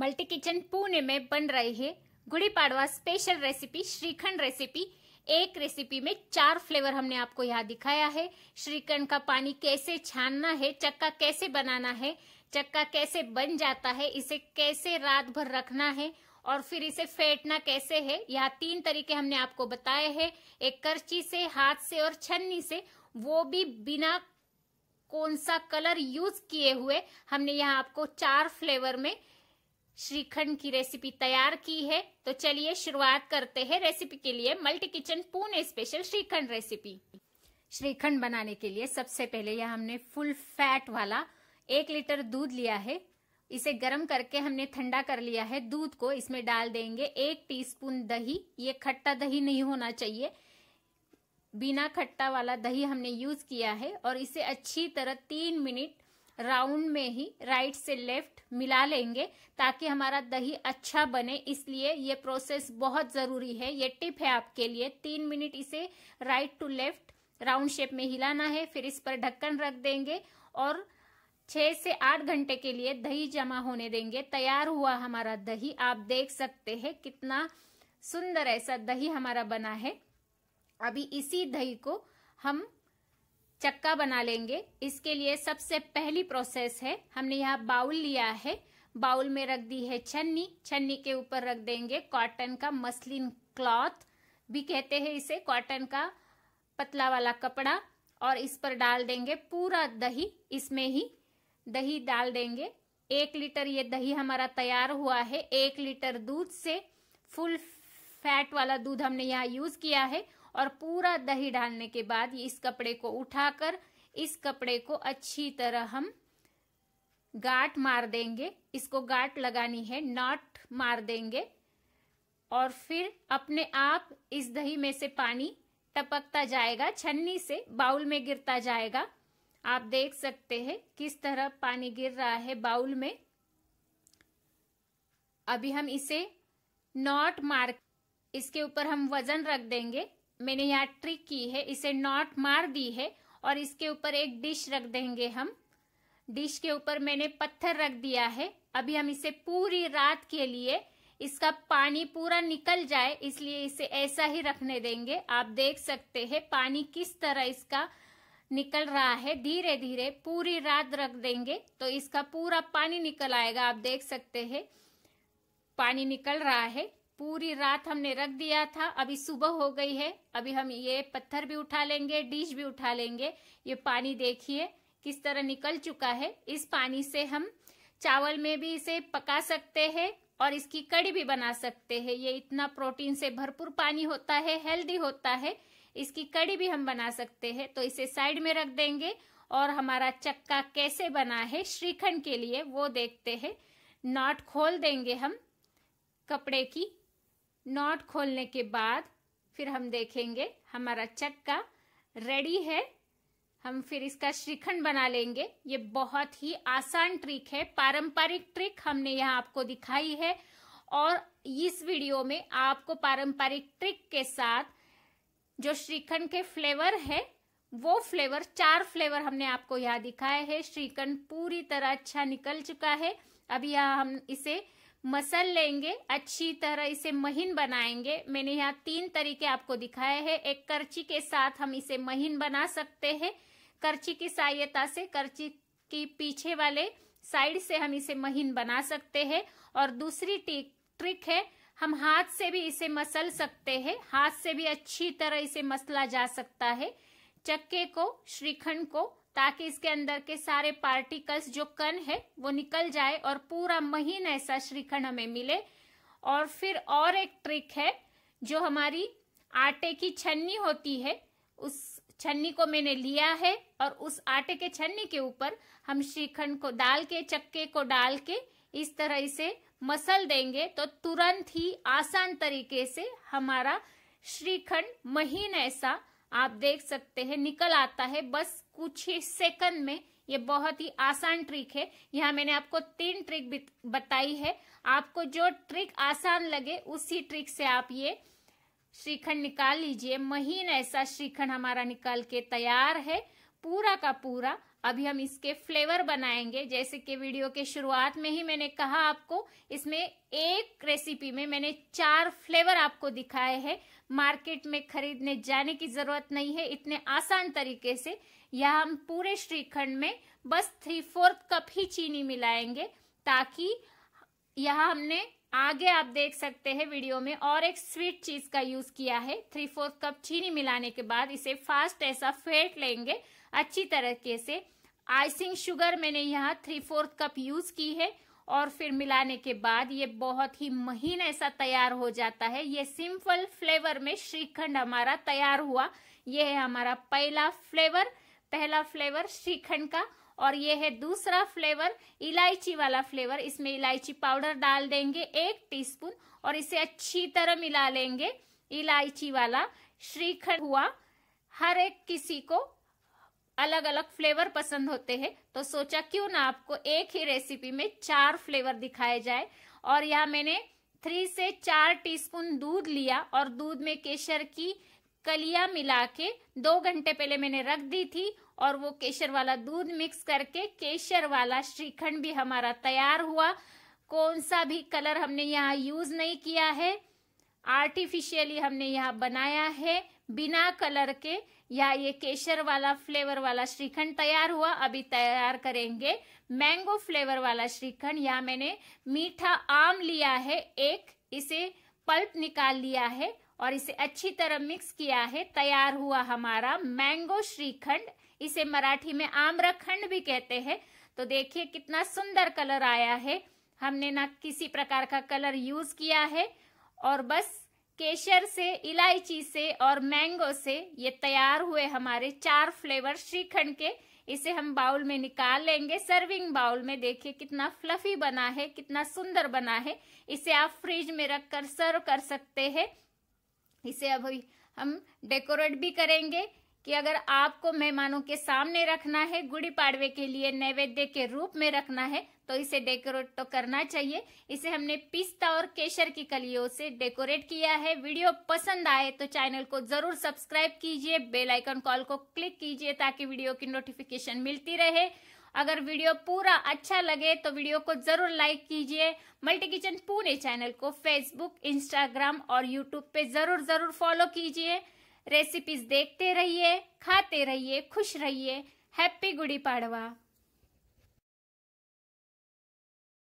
multi kitchen Pune में बन रही है Gudi Padwa special recipe shrikhand recipe एक रेसिपी में चार फ्लेवर हमने आपको यहाँ दिखाया है श्रीखंड का पानी कैसे छानना है चक्का कैसे बनाना है चक्का कैसे बन जाता है इसे कैसे रात भर रखना है और फिर इसे फेंटना कैसे है यहाँ तीन तरीके हमने आपको बताए हैं एक करची से हाथ से और छन्नी से वो भी बिना कौन सा कलर यूज किए हुए हमने यहाँ आपको चार फ्लेवर में श्रीखंड की रेसिपी तैयार की है तो चलिए शुरुआत करते हैं रेसिपी के लिए multi kitchen Pune special shrikhand recipe shrikhand बनाने के लिए सबसे पहले यह हमने फुल फैट वाला एक लीटर दूध लिया है इसे गर्म करके हमने ठंडा कर लिया है दूध को इसमें डाल देंगे एक टीस्पून दही ये खट्टा दही नहीं होना चाहिए बिना खट्टा वाला दही हमने यूज किया है और इसे अच्छी तरह तीन मिनट राउंड में ही राइट से लेफ्ट मिला लेंगे ताकि हमारा दही अच्छा बने इसलिए ये प्रोसेस बहुत ज़रूरी है ये टिप है आपके लिए तीन मिनट इसे right to left round shape में हिलाना है फिर इस पर ढक्कन रख देंगे और छह से आठ घंटे के लिए दही जमा होने देंगे तैयार हुआ हमारा दही आप देख सकते हैं कितना सुंदर ऐसा दही हमारा बना है अभी इसी दही को हम चक्का बना लेंगे इसके लिए सबसे पहली प्रोसेस है हमने यहाँ बाउल लिया है बाउल में रख दी है छन्नी छन्नी के ऊपर रख देंगे कॉटन का मसलिन क्लॉथ भी कहते हैं इसे कॉटन का पतला वाला कपड़ा और इस पर डाल देंगे पूरा दही इसमें ही दही डाल देंगे एक लीटर ये दही हमारा तैयार हुआ है एक लीटर दूध से फुल फैट वाला दूध हमने यहाँ यूज किया है और पूरा दही डालने के बाद इस कपड़े को उठाकर इस कपड़े को अच्छी तरह हम गाट मार देंगे इसको गाट लगानी है नॉट मार देंगे और फिर अपने आप इस दही में से पानी टपकता जाएगा छन्नी से बाउल में गिरता जाएगा आप देख सकते हैं किस तरह पानी गिर रहा है बाउल में अभी हम इसे नॉट मार इसके ऊपर हम वजन रख देंगे मैंने यहाँ ट्रिक की है इसे नॉट मार दी है और इसके ऊपर एक डिश रख देंगे हम डिश के ऊपर मैंने पत्थर रख दिया है अभी हम इसे पूरी रात के लिए इसका पानी पूरा निकल जाए इसलिए इसे ऐसा ही रखने देंगे आप देख सकते हैं पानी किस तरह इसका निकल रहा है धीरे धीरे पूरी रात रख देंगे तो इसका पूरा पानी निकल आएगा आप देख सकते हैं पानी निकल रहा है पूरी रात हमने रख दिया था अभी सुबह हो गई है अभी हम ये पत्थर भी उठा लेंगे डिश भी उठा लेंगे ये पानी देखिए किस तरह निकल चुका है इस पानी से हम चावल में भी इसे पका सकते हैं और इसकी कड़ी भी बना सकते हैं ये इतना प्रोटीन से भरपूर पानी होता है हेल्दी होता है इसकी कड़ी भी हम बना सकते हैं तो इसे साइड में रख देंगे और हमारा चक्का कैसे बना है श्रीखंड के लिए वो देखते हैं नॉट खोल देंगे हम कपड़े की नॉट खोलने के बाद फिर हम देखेंगे हमारा चक्का रेडी है हम फिर इसका श्रीखंड बना लेंगे ये बहुत ही आसान ट्रिक है पारंपरिक ट्रिक हमने यहाँ आपको दिखाई है और इस वीडियो में आपको पारंपरिक ट्रिक के साथ जो श्रीखंड के फ्लेवर है वो फ्लेवर चार फ्लेवर हमने आपको यहाँ दिखाया है श्रीखंड पूरी तरह अच्छा निकल चुका है अब यहाँ हम इसे मसल लेंगे अच्छी तरह इसे महीन बनाएंगे मैंने यहाँ तीन तरीके आपको दिखाए हैं एक करची के साथ हम इसे महीन बना सकते हैं करची की सहायता से करची की पीछे वाले साइड से हम इसे महीन बना सकते हैं और दूसरी ट्रिक है हम हाथ से भी इसे मसल सकते हैं हाथ से भी अच्छी तरह इसे मसला जा सकता है चक्के को श्रीखंड को ताकि इसके अंदर के सारे पार्टिकल्स जो कण है वो निकल जाए और पूरा महीन ऐसा श्रीखंड हमें मिले और फिर और एक ट्रिक है जो हमारी आटे की छन्नी होती है उस छन्नी को मैंने लिया है और उस आटे के छन्नी के ऊपर हम श्रीखंड को डाल के चक्के को डाल के इस तरह से मसल देंगे तो तुरंत ही आसान तरीके से हमारा श्रीखंड महीन ऐसा आप देख सकते हैं निकल आता है बस कुछ ही सेकंड में ये बहुत ही आसान ट्रिक है यहाँ मैंने आपको तीन ट्रिक बताई है आपको जो ट्रिक आसान लगे उसी ट्रिक से आप ये श्रीखंड निकाल लीजिए महीन ऐसा श्रीखंड हमारा निकाल के तैयार है पूरा का पूरा अभी हम इसके फ्लेवर बनाएंगे जैसे कि वीडियो के शुरुआत में ही मैंने कहा आपको इसमें एक रेसिपी में मैंने चार फ्लेवर आपको दिखाए हैं मार्केट में खरीदने जाने की जरूरत नहीं है इतने आसान तरीके से यह हम पूरे श्रीखंड में बस थ्री फोर्थ कप ही चीनी मिलाएंगे ताकि यह हमने आगे आप देख सकते हैं वीडियो में और एक स्वीट चीज का यूज किया है थ्री फोर्थ कप चीनी मिलाने के बाद इसे फास्ट ऐसा फेंट लेंगे अच्छी तरीके से आइसिंग शुगर मैंने यहाँ थ्री फोर्थ कप यूज की है और फिर मिलाने के बाद ये बहुत ही महीन ऐसा तैयार हो जाता है ये सिंपल फ्लेवर में श्रीखंड हमारा तैयार हुआ ये है हमारा पहला फ्लेवर पहला फ्लेवर श्रीखंड का और ये है दूसरा फ्लेवर इलायची वाला फ्लेवर इसमें इलायची पाउडर डाल देंगे एक टीस्पून और इसे अच्छी तरह मिला लेंगे इलायची वाला श्रीखंड हुआ हर एक किसी को अलग अलग फ्लेवर पसंद होते हैं तो सोचा क्यों ना आपको एक ही रेसिपी में चार फ्लेवर दिखाए जाए और यहाँ मैंने थ्री से चार टीस्पून दूध लिया और दूध में केसर की कलिया मिला के दो घंटे पहले मैंने रख दी थी और वो केसर वाला दूध मिक्स करके केसर वाला श्रीखंड भी हमारा तैयार हुआ कौन सा भी कलर हमने यहाँ यूज नहीं किया है आर्टिफिशियली हमने यहाँ बनाया है बिना कलर के या ये केसर वाला फ्लेवर वाला श्रीखंड तैयार हुआ अभी तैयार करेंगे मैंगो फ्लेवर वाला श्रीखंड यहाँ मैंने मीठा आम लिया है एक इसे पल्प निकाल लिया है और इसे अच्छी तरह मिक्स किया है तैयार हुआ हमारा मैंगो श्रीखंड इसे मराठी में आम्रखंड भी कहते हैं तो देखिए कितना सुंदर कलर आया है हमने ना किसी प्रकार का कलर यूज किया है और बस केशर से इलायची से और मैंगो से ये तैयार हुए हमारे चार फ्लेवर श्रीखंड के इसे हम बाउल में निकाल लेंगे सर्विंग बाउल में देखिए कितना फ्लफी बना है कितना सुंदर बना है इसे आप फ्रिज में रख कर सर्व कर सकते हैं इसे अभी हम डेकोरेट भी करेंगे कि अगर आपको मेहमानों के सामने रखना है गुड़ी पाड़वे के लिए नैवेद्य के रूप में रखना है तो इसे डेकोरेट तो करना चाहिए इसे हमने पिस्ता और केसर की कलियों से डेकोरेट किया है वीडियो पसंद आए तो चैनल को जरूर सब्सक्राइब कीजिए बेल आइकन कॉल को क्लिक कीजिए ताकि वीडियो की नोटिफिकेशन मिलती रहे अगर वीडियो पूरा अच्छा लगे तो वीडियो को जरूर लाइक कीजिए मल्टी किचन पुणे चैनल को फेसबुक इंस्टाग्राम और यूट्यूब पे जरूर जरूर फॉलो कीजिए रेसिपीज देखते रहिए खाते रहिए खुश रहिए हैप्पी गुड़ी पाड़वा